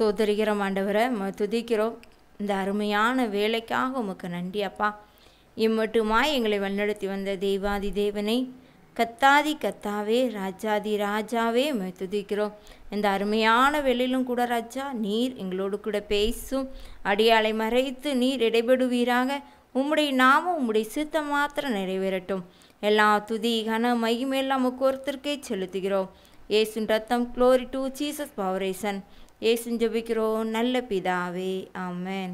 சோதரிகிறோம் ஆண்டவரை துதிக்கிறோம் இந்த அருமையான வேலைக்காக உமக்கு நன்றி அப்பா இம்மட்டுமாய் எங்களை வழிநடத்தி வந்த தெய்வாதி தேவனை கத்தாதி கத்தாவே ராஜாதி ராஜாவே துதிக்கிறோம் இந்த அருமையான வெளியிலும் கூட ராஜா நீர் எங்களோடு கூட பேசும் அடியாலை மறைத்து நீர் இடைபெடுவீராக உம்முடைய நாமும் உம்முடைய சித்தம் மாத்திரம் நிறைவேறட்டும் எல்லா துதி கன மகிமையெல்லாம் உமக்கு செலுத்துகிறோம் ஏசுன் ரத்தம் குளோரி டூ சீசஸ் பவரேசன் ஏசுன்னு ஜபிக்கிறோம் நல்ல பிதாவே ஆமேன்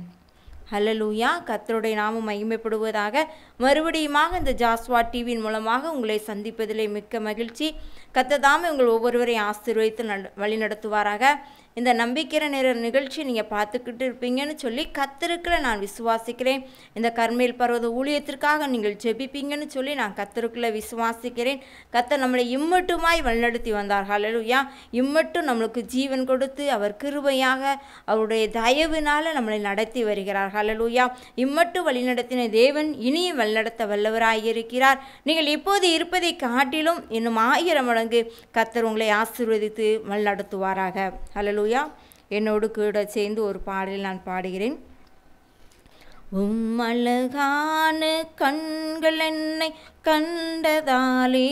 ஹலலூயா கத்தருடைய நாமம் மகிமைப்படுவதாக மறுபடியுமாக இந்த ஜாஸ்வா டிவியின் மூலமாக உங்களை சந்திப்பதிலே மிக்க மகிழ்ச்சி கத்ததாமே உங்கள் ஒவ்வொருவரையும் ஆசீர்வதித்து வழி நடத்துவாராக இந்த நம்பிக்கிற நேர நிகழ்ச்சி நீங்கள் பார்த்துக்கிட்டு இருப்பீங்கன்னு சொல்லி கத்திருக்கிற நான் விசுவாசிக்கிறேன் இந்த கர்மேல் பருவத ஊழியத்திற்காக நீங்கள் ஜெபிப்பீங்கன்னு சொல்லி நான் கத்திருக்குள்ள விசுவாசிக்கிறேன் கத்தர் நம்மளை இம்மட்டுமாய் வழிநடத்தி வந்தார் ஹலலுயா இம்மட்டும் நம்மளுக்கு ஜீவன் கொடுத்து அவர் கிருபையாக அவருடைய தயவினால் நம்மளை நடத்தி வருகிறார் ஹலலுயா இம்மட்டும் வழிநடத்தின தேவன் இனியும் வழிநடத்த வல்லவராயிருக்கிறார் நீங்கள் இப்போது இருப்பதை காட்டிலும் இன்னும் ஆயிரம் மடங்கு கத்தர் உங்களை ஆசீர்வதித்து வழிநடத்துவாராக ஹலலு ஹலலூயா என்னோடு கூட சேர்ந்து ஒரு பாடலில் நான் பாடுகிறேன் உம்மழகான கண்கள் என்னை கண்டதாலே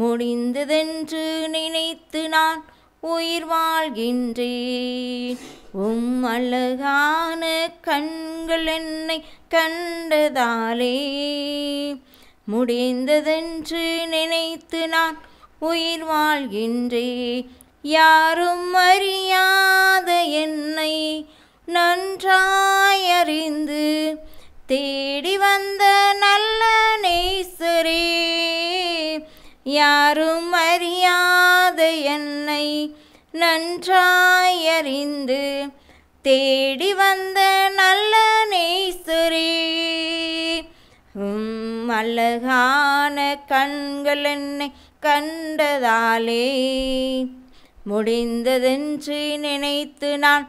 முடிந்ததென்று நினைத்து நான் உயிர் வாழ்கின்றேன் உம் அழகான கண்கள் என்னை கண்டதாலே முடிந்ததென்று நினைத்து நான் உயிர் வாழ்கின்றேன் யாரும் அறியாத என்னை நன்றாயறிந்து தேடி வந்த நல்ல நேசரே யாரும் அறியாத என்னை நன்றாயறிந்து தேடி வந்த நல்ல நேசரே உம் அழகான கண்கள் என்னை கண்டதாலே முடிந்ததென்று நினைத்து நான்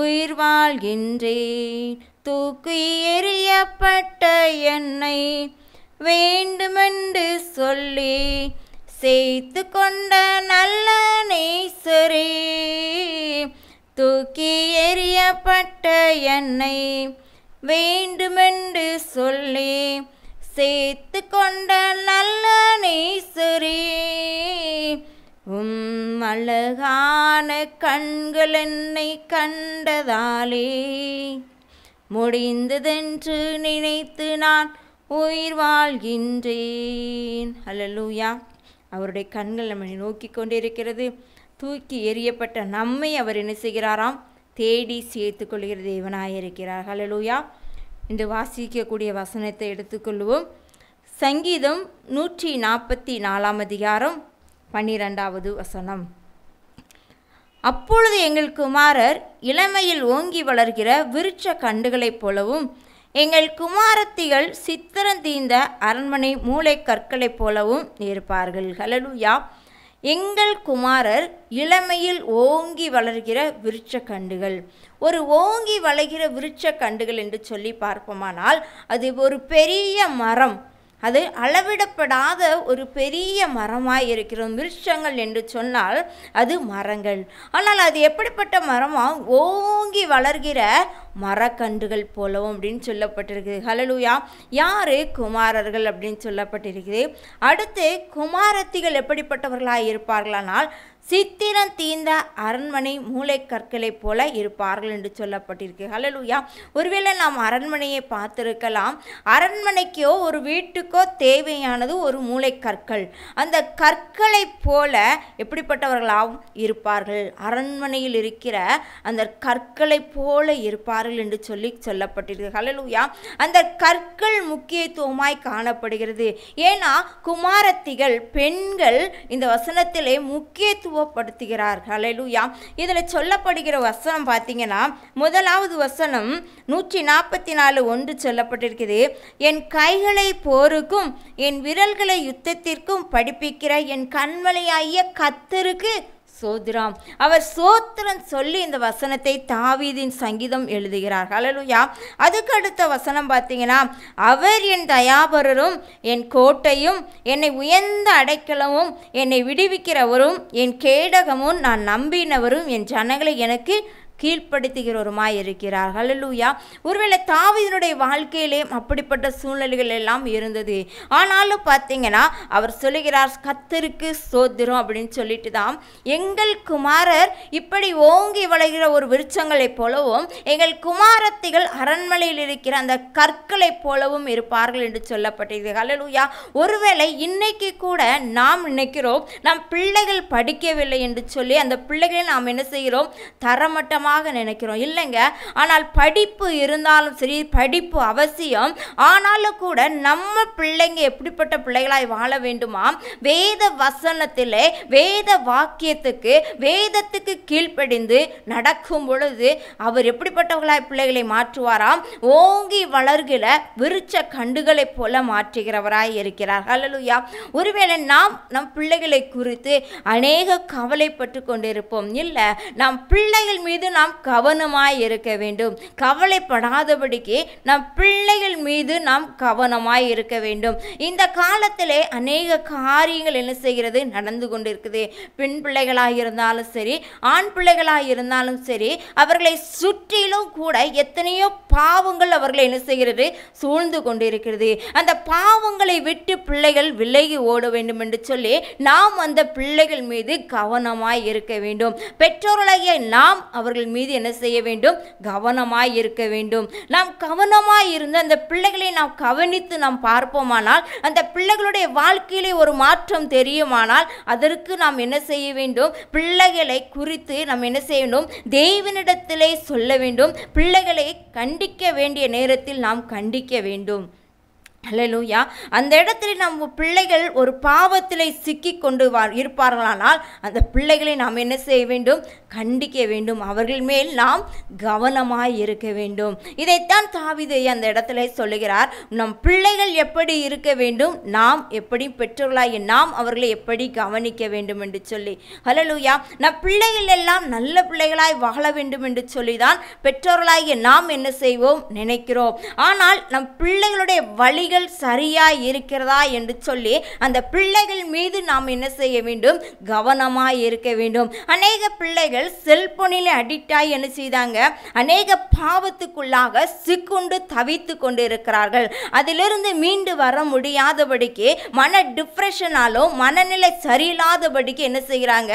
உயிர் வாழ்கின்றேன் தூக்கி எறியப்பட்ட என்னை வேண்டுமென்று சொல்லி சேர்த்து கொண்ட நல்ல நேசரே தூக்கி எறியப்பட்ட என்னை வேண்டுமென்று சொல்லி சேர்த்து கொண்ட நல்ல நேசரே உம் அழகான கண்கள் என்னை கண்டதாலே முடிந்ததென்று நினைத்து நான் உயிர் வாழ்கின்றேன் அல்லலூயா அவருடைய கண்கள் நம்மை நோக்கி கொண்டிருக்கிறது தூக்கி எறியப்பட்ட நம்மை அவர் என்ன செய்கிறாராம் தேடி சேர்த்து கொள்கிற தேவனாயிருக்கிறார் ஹலலூயா இன்று வாசிக்கக்கூடிய வசனத்தை எடுத்துக்கொள்வோம் சங்கீதம் நூற்றி நாற்பத்தி நாலாம் அதிகாரம் பன்னிரெண்டாவது வசனம் அப்பொழுது எங்கள் குமாரர் இளமையில் ஓங்கி வளர்கிற விருட்ச கண்டுகளைப் போலவும் எங்கள் குமாரத்திகள் சித்திரம் தீந்த அரண்மனை மூளை கற்களைப் போலவும் இருப்பார்கள் ஹலலுயா எங்கள் குமாரர் இளமையில் ஓங்கி வளர்கிற விருட்ச கண்டுகள் ஒரு ஓங்கி வளர்கிற விருட்ச கண்டுகள் என்று சொல்லி பார்ப்போமானால் அது ஒரு பெரிய மரம் அது அளவிடப்படாத ஒரு பெரிய மரமாக இருக்கிறோம் விருட்சங்கள் என்று சொன்னால் அது மரங்கள் ஆனால் அது எப்படிப்பட்ட மரமாக ஓங்கி வளர்கிற மரக்கன்றுகள் போலவும் அப்படின்னு சொல்லப்பட்டிருக்குது ஹலலுயா யார் குமாரர்கள் அப்படின்னு சொல்லப்பட்டிருக்குது அடுத்து குமாரத்திகள் எப்படிப்பட்டவர்களாக இருப்பார்களானால் சித்திரம் தீந்த அரண்மனை மூளைக்கற்களைப் போல இருப்பார்கள் என்று சொல்லப்பட்டிருக்கு ஹலலூயா ஒருவேளை நாம் அரண்மனையை பார்த்துருக்கலாம் அரண்மனைக்கோ ஒரு வீட்டுக்கோ தேவையானது ஒரு மூளைக்கற்கள் அந்த கற்களைப் போல எப்படிப்பட்டவர்களாகவும் இருப்பார்கள் அரண்மனையில் இருக்கிற அந்த கற்களைப் போல இருப்பார்கள் என்று சொல்லி சொல்லப்பட்டிருக்கு ஹலலூயா அந்த கற்கள் முக்கியத்துவமாய் காணப்படுகிறது ஏன்னா குமாரத்திகள் பெண்கள் இந்த வசனத்திலே முக்கியத்துவம் மகத்துவப்படுத்துகிறார் ஹலெலுயா இதில் சொல்லப்படுகிற வசனம் பார்த்தீங்கன்னா முதலாவது வசனம் நூற்றி நாற்பத்தி நாலு ஒன்று சொல்லப்பட்டிருக்குது என் கைகளை போருக்கும் என் விரல்களை யுத்தத்திற்கும் படிப்பிக்கிற என் கண்மலையாகிய கத்தருக்கு சோதிராம் அவர் சோத்திரன் சொல்லி இந்த வசனத்தை தாவீதின் சங்கீதம் எழுதுகிறார் அலலுயா அதுக்கு அடுத்த வசனம் பார்த்தீங்கன்னா அவர் என் தயாபரரும் என் கோட்டையும் என்னை உயர்ந்த அடைக்கலமும் என்னை விடுவிக்கிறவரும் என் கேடகமும் நான் நம்பினவரும் என் ஜனங்களை எனக்கு கீழ்ப்படுத்துகிறவருமாய் இருக்கிறார் ஹலலூயா ஒருவேளை தாவிதனுடைய வாழ்க்கையிலே அப்படிப்பட்ட சூழ்நிலைகள் எல்லாம் இருந்தது ஆனாலும் பார்த்தீங்கன்னா அவர் சொல்லுகிறார் கத்தருக்கு சோத்திரம் அப்படின்னு சொல்லிட்டு தான் எங்கள் குமாரர் இப்படி ஓங்கி வளைகிற ஒரு விருச்சங்களைப் போலவும் எங்கள் குமாரத்திகள் அரண்மனையில் இருக்கிற அந்த கற்களைப் போலவும் இருப்பார்கள் என்று சொல்லப்பட்டது ஹலலூயா ஒருவேளை இன்னைக்கு கூட நாம் நினைக்கிறோம் நம் பிள்ளைகள் படிக்கவில்லை என்று சொல்லி அந்த பிள்ளைகளை நாம் என்ன செய்கிறோம் தரமட்டமாக அதிகமாக நினைக்கிறோம் இல்லைங்க ஆனால் படிப்பு இருந்தாலும் சரி படிப்பு அவசியம் ஆனாலும் கூட நம்ம பிள்ளைங்க எப்படிப்பட்ட பிள்ளைகளாய் வாழ வேண்டுமா வேத வசனத்திலே வேத வாக்கியத்துக்கு வேதத்துக்கு கீழ்ப்படிந்து நடக்கும் பொழுது அவர் எப்படிப்பட்டவர்களாய் பிள்ளைகளை மாற்றுவாராம் ஓங்கி வளர்கிற விருச்ச கண்டுகளைப் போல மாற்றுகிறவராய் இருக்கிறார் ஹலலுயா ஒருவேளை நாம் நம் பிள்ளைகளை குறித்து அநேக கவலைப்பட்டு கொண்டிருப்போம் இல்லை நம் பிள்ளைகள் மீது நாம் நாம் கவனமாய் இருக்க வேண்டும் கவலைப்படாதபடிக்கு நம் பிள்ளைகள் மீது நாம் கவனமாய் இருக்க வேண்டும் இந்த காலத்திலே அநேக காரியங்கள் என்ன செய்கிறது நடந்து கொண்டிருக்குது பெண் பிள்ளைகளாக இருந்தாலும் சரி ஆண் பிள்ளைகளாக இருந்தாலும் சரி அவர்களை சுற்றிலும் கூட எத்தனையோ பாவங்கள் அவர்களை என்ன செய்கிறது சூழ்ந்து கொண்டிருக்கிறது அந்த பாவங்களை விட்டு பிள்ளைகள் விலகி ஓட வேண்டும் என்று சொல்லி நாம் அந்த பிள்ளைகள் மீது கவனமாய் இருக்க வேண்டும் பெற்றோர்களாகிய நாம் அவர்கள் பிள்ளைகள் மீது என்ன செய்ய வேண்டும் கவனமாய் இருக்க வேண்டும் நாம் கவனமாய் இருந்து அந்த பிள்ளைகளை நாம் கவனித்து நாம் பார்ப்போமானால் அந்த பிள்ளைகளுடைய வாழ்க்கையிலே ஒரு மாற்றம் தெரியுமானால் அதற்கு நாம் என்ன செய்ய வேண்டும் பிள்ளைகளை குறித்து நாம் என்ன செய்ய வேண்டும் தெய்வனிடத்திலே சொல்ல வேண்டும் பிள்ளைகளை கண்டிக்க வேண்டிய நேரத்தில் நாம் கண்டிக்க வேண்டும் லூயா அந்த இடத்துல நம்ம பிள்ளைகள் ஒரு பாவத்தில் சிக்கி கொண்டு இருப்பார்களானால் அந்த பிள்ளைகளை நாம் என்ன செய்ய வேண்டும் கண்டிக்க வேண்டும் அவர்கள் மேல் நாம் கவனமாக இருக்க வேண்டும் இதைத்தான் தாவிதை அந்த இடத்துல சொல்லுகிறார் நம் பிள்ளைகள் எப்படி இருக்க வேண்டும் நாம் எப்படி பெற்றோர்களாய் நாம் அவர்களை எப்படி கவனிக்க வேண்டும் என்று சொல்லி ஹலலூயா நம் பிள்ளைகள் எல்லாம் நல்ல பிள்ளைகளாய் வாழ வேண்டும் என்று சொல்லி தான் பெற்றோர்களாகிய நாம் என்ன செய்வோம் நினைக்கிறோம் ஆனால் நம் பிள்ளைகளுடைய வழி பிள்ளைகள் சரியாக இருக்கிறதா என்று சொல்லி அந்த பிள்ளைகள் மீது நாம் என்ன செய்ய வேண்டும் கவனமாக இருக்க வேண்டும் அநேக பிள்ளைகள் செல்போனில் அடிக்ட் ஆகி என்ன செய்தாங்க அநேக பாவத்துக்குள்ளாக சிக்குண்டு தவித்து கொண்டு இருக்கிறார்கள் அதிலிருந்து மீண்டு வர முடியாதபடிக்கு மன டிப்ரெஷனாலும் மனநிலை சரியில்லாதபடிக்கு என்ன செய்கிறாங்க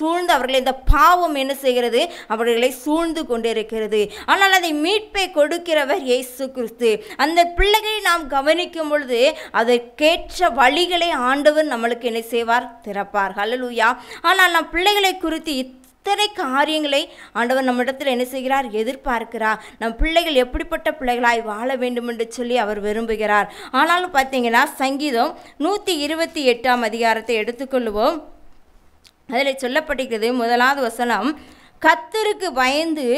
சூழ்ந்து அவர்களை இந்த பாவம் என்ன செய்கிறது அவர்களை சூழ்ந்து கொண்டு இருக்கிறது ஆனால் அதை மீட்பை கொடுக்கிறவர் இயேசு கிறிஸ்து அந்த பிள்ளைகளை நாம் கவனி பயணிக்கும் பொழுது அதற்கேற்ற வழிகளை ஆண்டவர் நம்மளுக்கு என்ன செய்வார் திறப்பார் ஹலலூயா ஆனால் நம் பிள்ளைகளை குறித்து இத்தனை காரியங்களை ஆண்டவர் நம்மிடத்தில் என்ன செய்கிறார் எதிர்பார்க்கிறார் நம் பிள்ளைகள் எப்படிப்பட்ட பிள்ளைகளாய் வாழ வேண்டும் என்று சொல்லி அவர் விரும்புகிறார் ஆனாலும் பார்த்தீங்கன்னா சங்கீதம் நூற்றி இருபத்தி எட்டாம் அதிகாரத்தை எடுத்துக்கொள்வோம் அதில் சொல்லப்பட்டிருக்கிறது முதலாவது வசனம் கத்தருக்கு பயந்து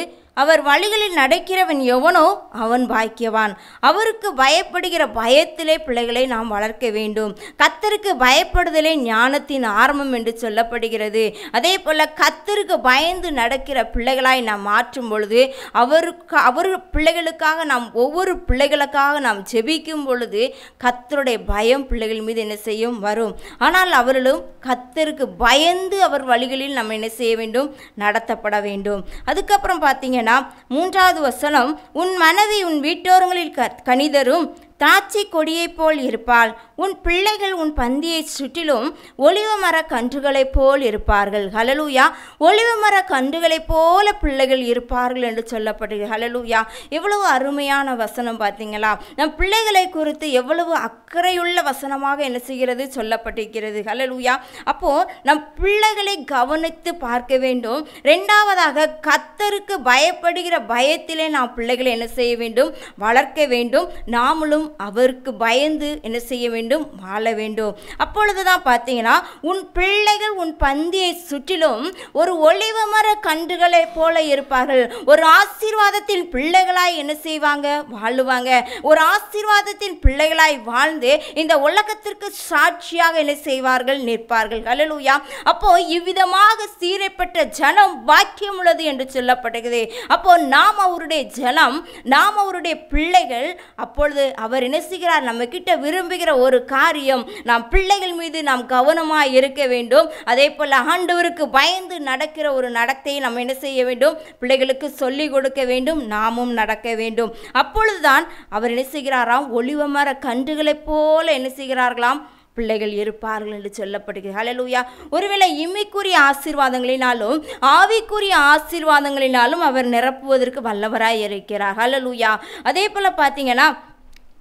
அவர் வழிகளில் நடக்கிறவன் எவனோ அவன் பாக்கியவான் அவருக்கு பயப்படுகிற பயத்திலே பிள்ளைகளை நாம் வளர்க்க வேண்டும் கத்தருக்கு பயப்படுதலே ஞானத்தின் ஆரம்பம் என்று சொல்லப்படுகிறது அதே போல் கத்தருக்கு பயந்து நடக்கிற பிள்ளைகளாய் நாம் மாற்றும் பொழுது அவருக்கு அவர் பிள்ளைகளுக்காக நாம் ஒவ்வொரு பிள்ளைகளுக்காக நாம் ஜெபிக்கும் பொழுது கத்தருடைய பயம் பிள்ளைகள் மீது என்ன செய்யும் வரும் ஆனால் அவர்களும் கத்தருக்கு பயந்து அவர் வழிகளில் நம்ம என்ன செய்ய வேண்டும் நடத்தப்பட வேண்டும் அதுக்கப்புறம் பார்த்தீங்கன்னா பார்த்தீங்கன்னா மூன்றாவது வசனம் உன் மனைவி உன் வீட்டோரங்களில் க கனிதரும் திராட்சை கொடியைப் போல் இருப்பாள் உன் பிள்ளைகள் உன் பந்தியை சுற்றிலும் ஒளிவு மர கன்றுகளைப் போல் இருப்பார்கள் ஹலலூயா ஒளிவு மர கன்றுகளைப் போல பிள்ளைகள் இருப்பார்கள் என்று சொல்லப்படுது ஹலலூயா எவ்வளவு அருமையான வசனம் பார்த்தீங்களா நம் பிள்ளைகளை குறித்து எவ்வளவு அக்கறையுள்ள வசனமாக என்ன செய்கிறது சொல்லப்பட்டிருக்கிறது ஹலலூயா அப்போது நம் பிள்ளைகளை கவனித்து பார்க்க வேண்டும் ரெண்டாவதாக கத்தருக்கு பயப்படுகிற பயத்திலே நாம் பிள்ளைகளை என்ன செய்ய வேண்டும் வளர்க்க வேண்டும் நாமளும் அவருக்கு பயந்து என்ன செய்ய வேண்டும் வேண்டும் வாழ வேண்டும் அப்பொழுது தான் பார்த்தீங்கன்னா உன் பிள்ளைகள் உன் பந்தியை சுற்றிலும் ஒரு ஒளிவ மர கன்றுகளைப் போல இருப்பார்கள் ஒரு ஆசீர்வாதத்தின் பிள்ளைகளாய் என்ன செய்வாங்க வாழுவாங்க ஒரு ஆசீர்வாதத்தின் பிள்ளைகளாய் வாழ்ந்து இந்த உலகத்திற்கு சாட்சியாக என்ன செய்வார்கள் நிற்பார்கள் அலலூயா அப்போ இவ்விதமாக சீரைப்பட்ட ஜனம் பாக்கியம் உள்ளது என்று சொல்லப்படுகிறது அப்போ நாம் அவருடைய ஜனம் நாம் அவருடைய பிள்ளைகள் அப்பொழுது அவர் என்ன செய்கிறார் நம்ம கிட்ட விரும்புகிற ஒரு காரியம் நாம் பிள்ளைகள் மீது நாம் கவனமாக இருக்க வேண்டும் அதே போல் ஆண்டவருக்கு பயந்து நடக்கிற ஒரு நடத்தையை நம்ம என்ன செய்ய வேண்டும் பிள்ளைகளுக்கு சொல்லிக் கொடுக்க வேண்டும் நாமும் நடக்க வேண்டும் அப்பொழுதுதான் அவர் என்ன செய்கிறாராம் ஒளிவமர கன்றுகளைப் போல என்ன செய்கிறார்களாம் பிள்ளைகள் இருப்பார்கள் என்று சொல்லப்படுகிறது ஹலலூயா ஒருவேளை இம்மைக்குரிய ஆசீர்வாதங்களினாலும் ஆவிக்குரிய ஆசீர்வாதங்களினாலும் அவர் நிரப்புவதற்கு வல்லவராய் இருக்கிறார் ஹலலூயா அதே போல் பார்த்தீங்கன்னா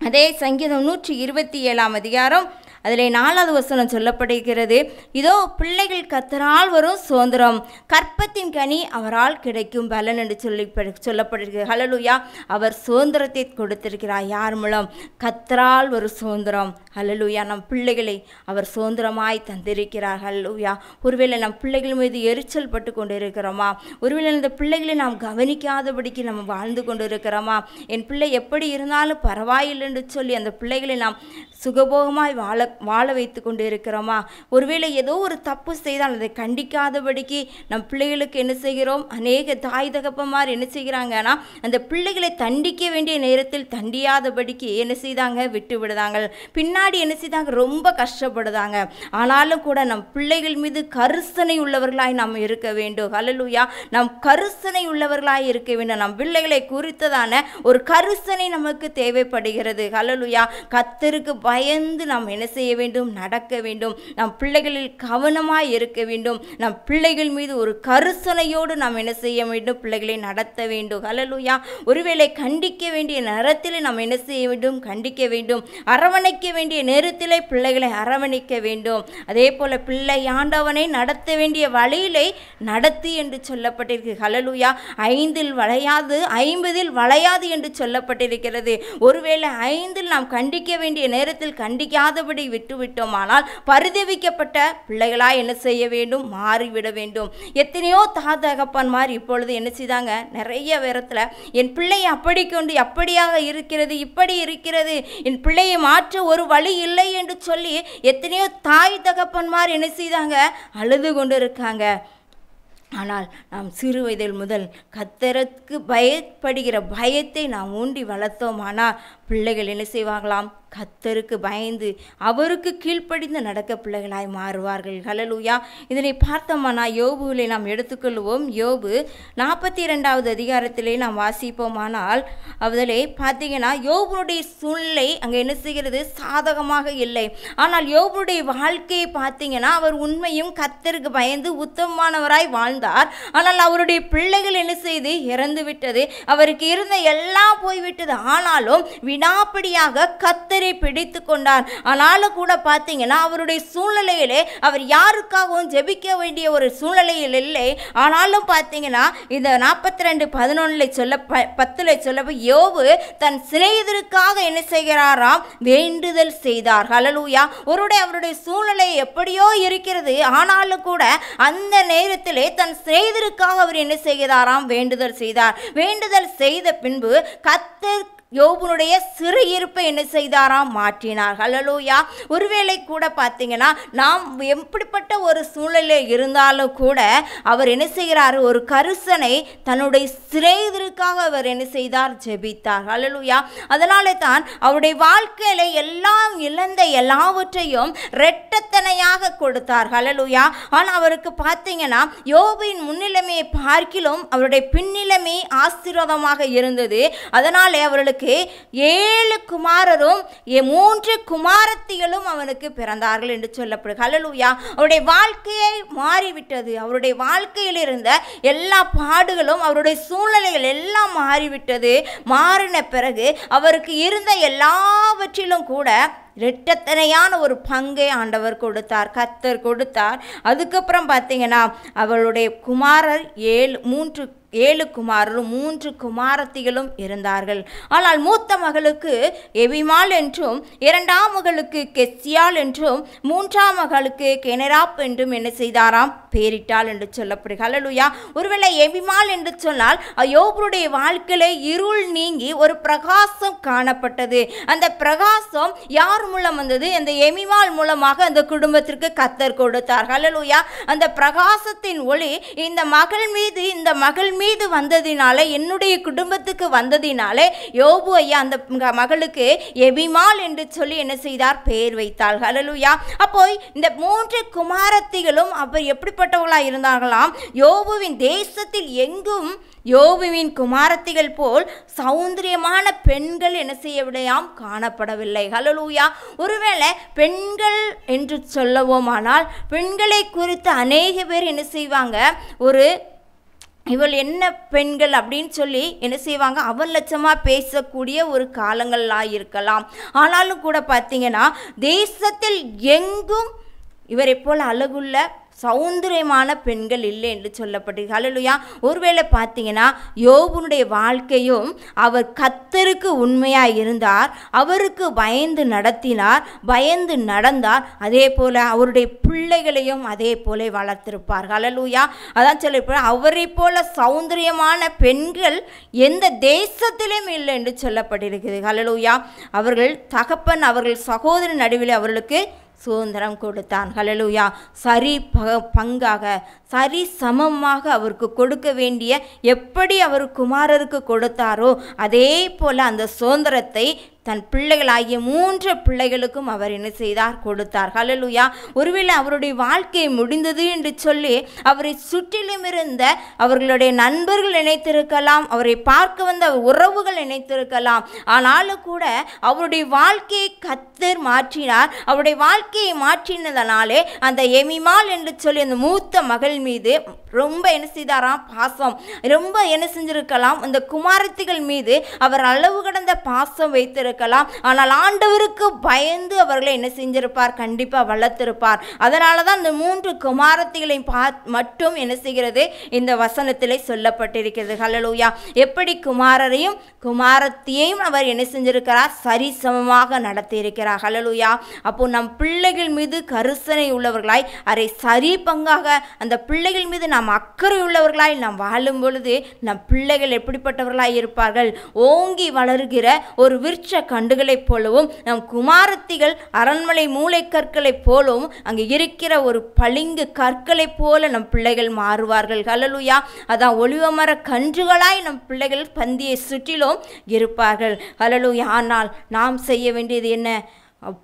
அதே சங்கீதம் நூற்றி இருபத்தி ஏழாம் அதிகாரம் அதில் நாலாவது வசனம் சொல்லப்படுகிறது இதோ பிள்ளைகள் கத்தரால் வரும் சுதந்திரம் கற்பத்தின் கனி அவரால் கிடைக்கும் பலன் என்று சொல்லி சொல்லப்படுகிறது ஹலலுயா அவர் சுதந்திரத்தை கொடுத்திருக்கிறார் யார் மூலம் கத்தரால் ஒரு சுதந்திரம் ஹலலுயா நம் பிள்ளைகளை அவர் சுதந்திரமாய் தந்திருக்கிறார் ஹலலுயா ஒருவேளை நம் பிள்ளைகள் மீது எரிச்சல் பட்டு கொண்டு இருக்கிறோமா ஒருவேளை இந்த பிள்ளைகளை நாம் கவனிக்காதபடிக்கு நம்ம வாழ்ந்து கொண்டு இருக்கிறோமா என் பிள்ளை எப்படி இருந்தாலும் பரவாயில்லை என்று சொல்லி அந்த பிள்ளைகளை நாம் சுகபோகமாய் வாழ வாழ வைத்து கொண்டு இருக்கிறோமா ஒருவேளை ஏதோ ஒரு தப்பு செய்தால் அதை கண்டிக்காதபடிக்கு நம் பிள்ளைகளுக்கு என்ன செய்கிறோம் அநேக தாய் தகப்பமார் என்ன செய்கிறாங்கன்னா அந்த பிள்ளைகளை தண்டிக்க வேண்டிய நேரத்தில் தண்டியாதபடிக்கு என்ன செய்தாங்க விட்டு விடுதாங்க பின்னாடி என்ன செய்தாங்க ரொம்ப கஷ்டப்படுதாங்க ஆனாலும் கூட நம் பிள்ளைகள் மீது கருசனை உள்ளவர்களாய் நாம் இருக்க வேண்டும் ஹலலூயா நம் கருசனை உள்ளவர்களாய் இருக்க வேண்டும் நம் பிள்ளைகளை குறித்ததான ஒரு கருசனை நமக்கு தேவைப்படுகிறது ஹலலுயா கத்தருக்கு பயந்து நாம் என்ன செய்ய வேண்டும் நடக்க வேண்டும் நம் பிள்ளைகளில் கவனமாக இருக்க வேண்டும் நம் பிள்ளைகள் மீது ஒரு கருசனையோடு நாம் என்ன செய்ய வேண்டும் பிள்ளைகளை நடத்த வேண்டும் ஹலலுயா ஒருவேளை கண்டிக்க வேண்டிய நேரத்தில் நாம் என்ன செய்ய வேண்டும் கண்டிக்க வேண்டும் அரவணைக்க வேண்டிய நேரத்தில் பிள்ளைகளை அரவணைக்க வேண்டும் அதே போல் பிள்ளை ஆண்டவனை நடத்த வேண்டிய வழியிலே நடத்து என்று சொல்லப்பட்டிருக்கு ஹலலுயா ஐந்தில் வளையாது ஐம்பதில் வளையாது என்று சொல்லப்பட்டிருக்கிறது ஒருவேளை ஐந்தில் நாம் கண்டிக்க வேண்டிய நேரத்தில் கண்டிக்காதபடி விட்டுவிட்டோமானால் பரிதவிக்கப்பட்ட பிள்ளைகளாக என்ன செய்ய வேண்டும் மாறிவிட வேண்டும் எத்தனையோ தாதகப்பான் மாதிரி இப்பொழுது என்ன செய்தாங்க நிறைய விரத்தில் என் பிள்ளை அப்படி கொண்டு அப்படியாக இருக்கிறது இப்படி இருக்கிறது என் பிள்ளையை மாற்ற ஒரு வழி இல்லை என்று சொல்லி எத்தனையோ தாய் தகப்பன் மாதிரி என்ன செய்தாங்க அழுது கொண்டு இருக்காங்க ஆனால் நாம் சிறு வயதில் முதல் கத்தரத்துக்கு பயப்படுகிற பயத்தை நாம் ஊண்டி வளர்த்தோமானால் பிள்ளைகள் என்ன செய்வாங்களாம் கத்தருக்கு பயந்து அவருக்கு கீழ்ப்படிந்து நடக்க பிள்ளைகளாய் மாறுவார்கள் ஹலலூயா இதனை பார்த்தோம்னா யோபுவிலே நாம் எடுத்துக்கொள்வோம் யோபு நாற்பத்தி இரண்டாவது அதிகாரத்திலே நாம் வாசிப்போமானால் அதில் பார்த்தீங்கன்னா யோபுனுடைய சூழ்நிலை அங்கே என்ன செய்கிறது சாதகமாக இல்லை ஆனால் யோபுடைய வாழ்க்கையை பார்த்தீங்கன்னா அவர் உண்மையும் கத்தருக்கு பயந்து உத்தமமானவராய் வாழ்ந்தார் ஆனால் அவருடைய பிள்ளைகள் என்ன செய்து இறந்து விட்டது அவருக்கு இருந்த எல்லாம் போய்விட்டது ஆனாலும் விடாப்படியாக கத்தரை பிடித்து கொண்டார் ஆனாலும் கூட பார்த்தீங்கன்னா அவருடைய சூழ்நிலையிலே அவர் யாருக்காகவும் ஜெபிக்க வேண்டிய ஒரு சூழ்நிலையில் இல்லை ஆனாலும் பார்த்தீங்கன்னா இந்த நாற்பத்தி ரெண்டு பதினொன்னில் சொல்ல ப பத்தில் சொல்ல யோவு தன் சிநேகிதருக்காக என்ன செய்கிறாராம் வேண்டுதல் செய்தார் ஹலலூயா ஒருடைய அவருடைய சூழ்நிலை எப்படியோ இருக்கிறது ஆனாலும் கூட அந்த நேரத்திலே தன் சிநேகிதருக்காக அவர் என்ன செய்கிறாராம் வேண்டுதல் செய்தார் வேண்டுதல் செய்த பின்பு கத்தர் யோபுனுடைய சிறு இருப்பை என்ன செய்தாராம் மாற்றினார் ஹலலூயா ஒருவேளை கூட பார்த்தீங்கன்னா நாம் எப்படிப்பட்ட ஒரு சூழலில் இருந்தாலும் கூட அவர் என்ன செய்கிறார் ஒரு கருசனை தன்னுடைய சிறைதற்காக அவர் என்ன செய்தார் ஜெபித்தார் ஹலலூயா அதனாலே தான் அவருடைய வாழ்க்கையில் எல்லாம் இழந்த எல்லாவற்றையும் ரெட்டத்தனையாக கொடுத்தார் ஹலலூயா ஆனால் அவருக்கு பார்த்தீங்கன்னா யோபின் முன்னிலைமையை பார்க்கிலும் அவருடைய பின்னிலைமை ஆசீர்வாதமாக இருந்தது அதனாலே அவர்களுக்கு அவனுக்கு ஏழு குமாரரும் மூன்று குமாரத்திகளும் அவனுக்கு பிறந்தார்கள் என்று சொல்லப்படுது ஹலலூயா அவருடைய வாழ்க்கையை மாறிவிட்டது அவருடைய வாழ்க்கையில் இருந்த எல்லா பாடுகளும் அவருடைய சூழ்நிலைகள் எல்லாம் மாறிவிட்டது மாறின பிறகு அவருக்கு இருந்த எல்லாவற்றிலும் கூட ரெட்டத்தனையான ஒரு பங்கை ஆண்டவர் கொடுத்தார் கத்தர் கொடுத்தார் அதுக்கப்புறம் பார்த்தீங்கன்னா அவளுடைய குமாரர் ஏழு மூன்று ஏழு குமாரரும் மூன்று குமாரத்திகளும் இருந்தார்கள் ஆனால் மூத்த மகளுக்கு எபிமால் என்றும் இரண்டாம் மகளுக்கு கெஸ்தியால் என்றும் மூன்றாம் மகளுக்கு கெனராப் என்றும் என்ன செய்தாராம் பேரிட்டால் என்று சொல்லப்படுகிறது ஹலலுயா ஒருவேளை எபிமால் என்று சொன்னால் யோபருடைய வாழ்க்கையிலே இருள் நீங்கி ஒரு பிரகாசம் காணப்பட்டது அந்த பிரகாசம் யார் மூலம் வந்தது அந்த எமிமால் மூலமாக அந்த குடும்பத்திற்கு கத்தர் கொடுத்தார் ஹலலுயா அந்த பிரகாசத்தின் ஒளி இந்த மகள் மீது இந்த மகள் மீது வந்ததினால என்னுடைய குடும்பத்துக்கு வந்ததினாலே யோபு ஐயா அந்த மகளுக்கு எபிமால் என்று சொல்லி என்ன செய்தார் பெயர் வைத்தாள் ஹலலுயா அப்போ இந்த மூன்று குமாரத்திகளும் அவர் எப்படிப்பட்டவர்களாக இருந்தார்களாம் யோபுவின் தேசத்தில் எங்கும் யோபுவின் குமாரத்திகள் போல் சௌந்தரியமான பெண்கள் என்ன செய்யவிடையாம் காணப்படவில்லை ஹலலூயா ஒருவேளை பெண்கள் என்று சொல்லவோமானால் பெண்களை குறித்து அநேக பேர் என்ன செய்வாங்க ஒரு இவள் என்ன பெண்கள் அப்படின்னு சொல்லி என்ன செய்வாங்க அவர் லட்சமாக பேசக்கூடிய ஒரு காலங்களாக இருக்கலாம் ஆனாலும் கூட பார்த்தீங்கன்னா தேசத்தில் எங்கும் இவர் போல் அழகுள்ள சௌந்தரியமான பெண்கள் இல்லை என்று சொல்லப்பட்டிருக்கு அலலுயா ஒருவேளை பார்த்தீங்கன்னா யோபுனுடைய வாழ்க்கையும் அவர் கத்தருக்கு உண்மையாக இருந்தார் அவருக்கு பயந்து நடத்தினார் பயந்து நடந்தார் அதே போல் அவருடைய பிள்ளைகளையும் அதே போல வளர்த்திருப்பார் அலலுயா அதான் சொல்லியிருப்பார் அவரை போல சௌந்தரியமான பெண்கள் எந்த தேசத்திலும் இல்லை என்று சொல்லப்பட்டிருக்கிறது அலலுயா அவர்கள் தகப்பன் அவர்கள் சகோதரன் நடுவில் அவர்களுக்கு சுதந்திரம் கொடுத்தான் ஹலலுயா சரி பங்காக சரி சமமாக அவருக்கு கொடுக்க வேண்டிய எப்படி அவர் குமாரருக்கு கொடுத்தாரோ அதே போல் அந்த சுதந்திரத்தை தன் பிள்ளைகளாகிய மூன்று பிள்ளைகளுக்கும் அவர் என்ன செய்தார் கொடுத்தார் ஹலலுயா ஒருவேளை அவருடைய வாழ்க்கை முடிந்தது என்று சொல்லி அவரை சுற்றிலும் இருந்த அவர்களுடைய நண்பர்கள் நினைத்திருக்கலாம் அவரை பார்க்க வந்த உறவுகள் நினைத்திருக்கலாம் ஆனாலும் கூட அவருடைய வாழ்க்கையை கத்தர் மாற்றினார் அவருடைய வாழ்க்கையை மாற்றினதனாலே அந்த எமிமால் என்று சொல்லி அந்த மூத்த மகள் மீது ரொம்ப என்ன செய்தாராம் பாசம் ரொம்ப என்ன செஞ்சிருக்கலாம் அந்த குமாரத்திகள் மீது அவர் அளவு கடந்த பாசம் வைத்திருக்க இருக்கலாம் ஆனால் ஆண்டவருக்கு பயந்து அவர்களை என்ன செஞ்சிருப்பார் கண்டிப்பாக வளர்த்திருப்பார் அதனால தான் இந்த மூன்று குமாரத்திகளை பா மட்டும் என்ன செய்கிறது இந்த வசனத்தில் சொல்லப்பட்டிருக்கிறது ஹலலூயா எப்படி குமாரரையும் குமாரத்தையும் அவர் என்ன செஞ்சிருக்கிறார் சரிசமமாக நடத்தியிருக்கிறார் ஹலலூயா அப்போது நம் பிள்ளைகள் மீது கருசனை உள்ளவர்களாய் அதை சரி பங்காக அந்த பிள்ளைகள் மீது நாம் அக்கறை உள்ளவர்களாய் நாம் வாழும் பொழுது நம் பிள்ளைகள் எப்படிப்பட்டவர்களாய் இருப்பார்கள் ஓங்கி வளர்கிற ஒரு விருட்ச மற்ற கண்டுகளைப் போலவும் நம் குமாரத்திகள் அரண்மனை மூளை கற்களைப் போலவும் அங்கே இருக்கிற ஒரு பளிங்கு கற்களைப் போல நம் பிள்ளைகள் மாறுவார்கள் ஹலலுயா அதான் ஒளிவமர கன்றுகளாய் நம் பிள்ளைகள் பந்தியை சுற்றிலும் இருப்பார்கள் ஹலலுயா ஆனால் நாம் செய்ய வேண்டியது என்ன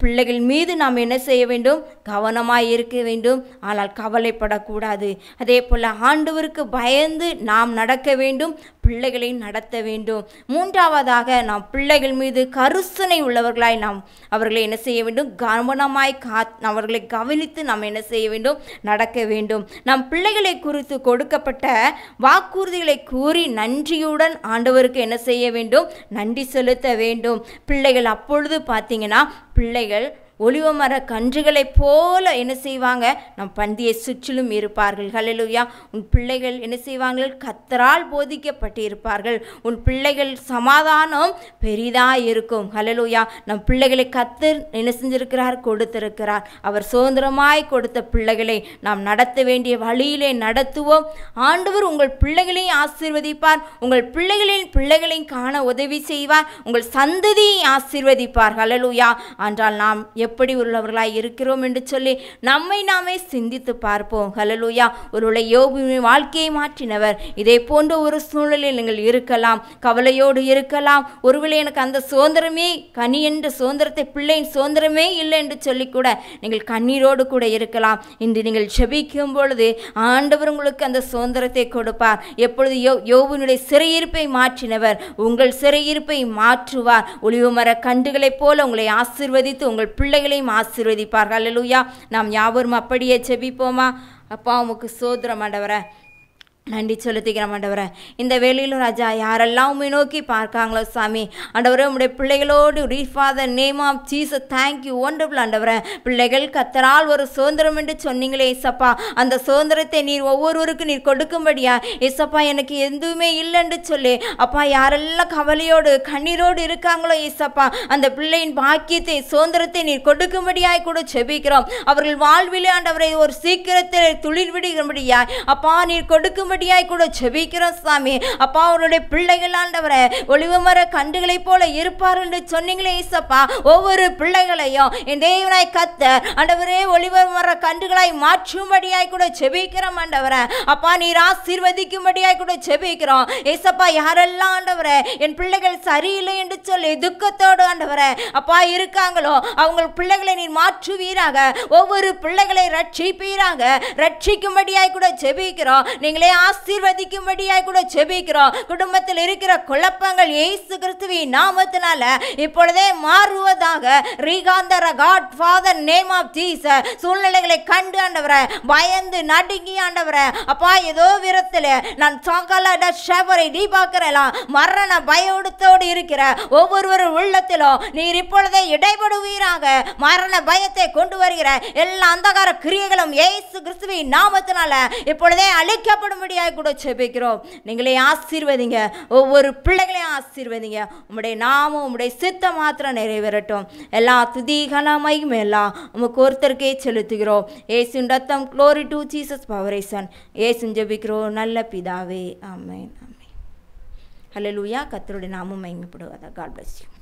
பிள்ளைகள் மீது நாம் என்ன செய்ய வேண்டும் கவனமாக இருக்க வேண்டும் ஆனால் கவலைப்படக்கூடாது அதே போல் ஆண்டவருக்கு பயந்து நாம் நடக்க வேண்டும் பிள்ளைகளை நடத்த வேண்டும் மூன்றாவதாக நாம் பிள்ளைகள் மீது கருசனை உள்ளவர்களாய் நாம் அவர்களை என்ன செய்ய வேண்டும் கவனமாய் கா அவர்களை கவனித்து நாம் என்ன செய்ய வேண்டும் நடக்க வேண்டும் நம் பிள்ளைகளை குறித்து கொடுக்கப்பட்ட வாக்குறுதிகளை கூறி நன்றியுடன் ஆண்டவருக்கு என்ன செய்ய வேண்டும் நன்றி செலுத்த வேண்டும் பிள்ளைகள் அப்பொழுது பார்த்தீங்கன்னா பிள்ளைகள் ஒளிவ மர கன்றுகளைப் போல என்ன செய்வாங்க நம் பந்தியை சுற்றிலும் இருப்பார்கள் ஹலலுயா உன் பிள்ளைகள் என்ன செய்வார்கள் கத்தரால் போதிக்கப்பட்டிருப்பார்கள் உன் பிள்ளைகள் சமாதானம் பெரிதாக இருக்கும் ஹலலுயா நம் பிள்ளைகளை கத்து என்ன செஞ்சிருக்கிறார் கொடுத்திருக்கிறார் அவர் சுதந்திரமாய் கொடுத்த பிள்ளைகளை நாம் நடத்த வேண்டிய வழியிலே நடத்துவோம் ஆண்டவர் உங்கள் பிள்ளைகளையும் ஆசீர்வதிப்பார் உங்கள் பிள்ளைகளின் பிள்ளைகளையும் காண உதவி செய்வார் உங்கள் சந்ததியை ஆசீர்வதிப்பார் ஹலலுயா என்றால் நாம் எப்படி உள்ளவர்களாய் இருக்கிறோம் என்று சொல்லி நம்மை நாமே சிந்தித்து பார்ப்போம் ஹலலூயா ஒருவளை யோபுவின் வாழ்க்கையை மாற்றினவர் இதே போன்ற ஒரு சூழலில் நீங்கள் இருக்கலாம் கவலையோடு இருக்கலாம் ஒருவேளை எனக்கு அந்த சுதந்திரமே கனி என்ற சுதந்திரத்தை பிள்ளையின் சுதந்திரமே இல்லை என்று சொல்லி கூட நீங்கள் கண்ணீரோடு கூட இருக்கலாம் இன்று நீங்கள் ஜெபிக்கும் பொழுது ஆண்டவர் உங்களுக்கு அந்த சுதந்திரத்தை கொடுப்பார் எப்பொழுது யோ யோபுனுடைய சிறையிருப்பை மாற்றினவர் உங்கள் சிறையிருப்பை மாற்றுவார் ஒளிவு மர கண்டுகளைப் போல உங்களை ஆசிர்வதித்து உங்கள் பிள்ளை பிள்ளைகளையும் ஆசீர்வதிப்பார்கள் அல்லூயா நாம் யாவரும் அப்படியே செபிப்போமா அப்பா உமக்கு சோதரம் ஆண்டவரை நன்றி செலுத்திக்கிறோம் ஆண்டவரை இந்த வேலையிலும் ராஜா யாரெல்லாம் உண்மை நோக்கி பார்க்காங்களோ சாமி ஆண்டவரே உங்களுடைய பிள்ளைகளோடு father name of Jesus thank you wonderful ஆண்டவரை பிள்ளைகள் கத்தரால் ஒரு சுதந்திரம் என்று சொன்னீங்களே ஏசப்பா அந்த சுதந்திரத்தை நீர் ஒவ்வொருவருக்கும் நீர் கொடுக்கும்படியா ஏசப்பா எனக்கு எதுவுமே இல்லைன்னு சொல்லி அப்பா யாரெல்லாம் கவலையோடு கண்ணீரோடு இருக்காங்களோ ஏசப்பா அந்த பிள்ளையின் பாக்கியத்தை சுதந்திரத்தை நீர் கொடுக்கும்படியாய் கூட செபிக்கிறோம் அவர்கள் வாழ்விலே ஆண்டவரை ஒரு சீக்கிரத்தில் துளிர் விடுகிறபடியா அப்பா நீர் கொடுக்கும்படி வரும்படியாய் கூட ஜெபிக்கிறோம் சாமி அப்பா அவருடைய பிள்ளைகளாண்டவர ஒளிவு ஒளிவுமர கண்டுகளை போல இருப்பார் என்று சொன்னீங்களே ஈசப்பா ஒவ்வொரு பிள்ளைகளையும் என் தேவனாய் கத்த ஆண்டவரே மர கண்டுகளாய் மாற்றும்படியாய் கூட ஜெபிக்கிறோம் ஆண்டவரை அப்பா நீர் ஆசீர்வதிக்கும்படியாய் கூட ஜெபிக்கிறோம் ஏசப்பா யாரெல்லாம் ஆண்டவர என் பிள்ளைகள் சரியில்லை என்று சொல்லி துக்கத்தோடு ஆண்டவர அப்பா இருக்காங்களோ அவங்க பிள்ளைகளை நீர் மாற்றுவீராக ஒவ்வொரு பிள்ளைகளை ரட்சிப்பீராக ரட்சிக்கும்படியாய் கூட ஜெபிக்கிறோம் நீங்களே ஆசீர்வதிக்கும்படியாய் கூட ஜெபிக்கிறோம் குடும்பத்தில் இருக்கிற குழப்பங்கள் ஏசு கிறிஸ்துவின் நாமத்தினால இப்பொழுதே மாறுவதாக ரீகாந்தர God father name of Jesus சூழ்நிலைகளை கண்டு ஆண்டவரை பயந்து நடுங்கி ஆண்டவரை அப்பா ஏதோ விரத்தில் நான் சாங்காலாட ஷவரை நீ பார்க்கிறலாம் மரண பயத்தோடு இருக்கிற ஒவ்வொருவர் உள்ளத்திலும் நீர் இப்பொழுதே இடைபடுவீராக மரண பயத்தை கொண்டு வருகிற எல்லா அந்தகார கிரியைகளும் ஏசு கிறிஸ்துவின் நாமத்தினால இப்பொழுதே அழிக்கப்படும்படி மனதுடைமையாய் கூட செபிக்கிறோம் நீங்களே ஆசீர்வதிங்க ஒவ்வொரு பிள்ளைகளையும் ஆசீர்வதிங்க உங்களுடைய நாமும் உங்களுடைய சித்தம் மாத்திரம் நிறைவேறட்டும் எல்லா துதி எல்லாம் உங்களுக்கு ஒருத்தருக்கே செலுத்துகிறோம் ஏசுன் ரத்தம் க்ளோரி டு ஜீசஸ் பவரேசன் ஏசுன் ஜெபிக்கிறோம் நல்ல பிதாவே ஆமேன் ஹலோ லூயா கத்தருடைய நாமும் மயங்கப்படுவதா காட் பிளஸ் யூ